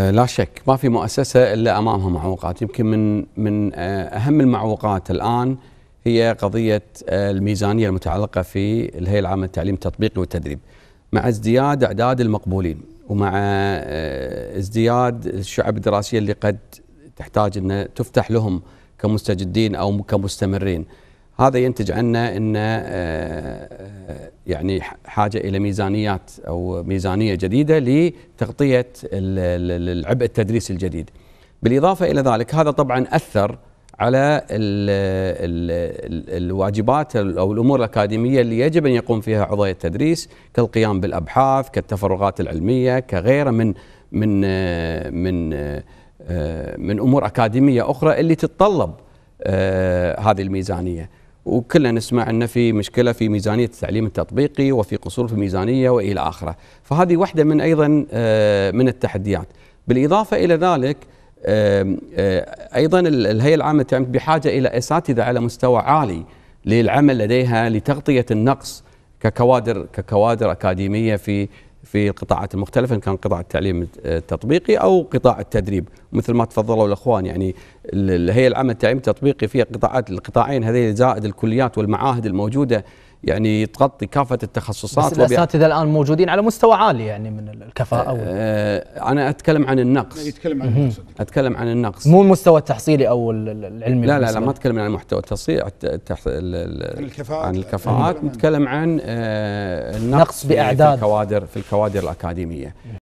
آه، لا شك ما في مؤسسة إلا أمامها معوقات يمكن من من آه، أهم المعوقات الآن هي قضية آه، الميزانية المتعلقة في الهيئة العامة للتعليم التطبيقي والتدريب مع ازدياد أعداد المقبولين ومع ازدياد الشعب الدراسية اللي قد تحتاج أن تفتح لهم كمستجدين أو كمستمرين هذا ينتج عنا ان آه، آه، يعني حاجه الى ميزانيات او ميزانيه جديده لتغطيه العبء التدريسي الجديد. بالاضافه الى ذلك هذا طبعا اثر على الـ الـ الواجبات او الامور الاكاديميه اللي يجب ان يقوم فيها عضوي التدريس كالقيام بالابحاث، كالتفرغات العلميه، كغيره من من آه، من من امور اكاديميه اخرى اللي تتطلب هذه الميزانيه. وكلنا نسمع أن في مشكلة في ميزانية التعليم التطبيقي وفي قصور في الميزانية وإلى آخره فهذه واحدة من أيضا آه، من التحديات بالإضافة إلى ذلك آه، أيضا الهيئة العامة للتعليم بحاجة إلى أساتذة على مستوى عالي للعمل لديها لتغطية النقص ككوادر ككوادر أكاديمية في في القطاعات المختلفة إن كان قطاع التعليم آه، التطبيقي أو قطاع التدريب مثل ما تفضلوا الأخوان يعني الهيئه العامه للتعليم التطبيقي فيها قطاعات القطاعين هذين زائد الكليات والمعاهد الموجوده يعني تغطي كافه التخصصات بس الاساتذه الان موجودين على مستوى عالي يعني من الكفاءه أه, أه انا اتكلم عن النقص يتكلم عن النقص اتكلم عن النقص مو المستوى التحصيلي او العلمي لا لا لا ما اتكلم عن المحتوى التحصيلي التح... عن الكفاءات عن الكفاءات نتكلم عن آه، النقص باعداد في الكوادر في الكوادر الاكاديميه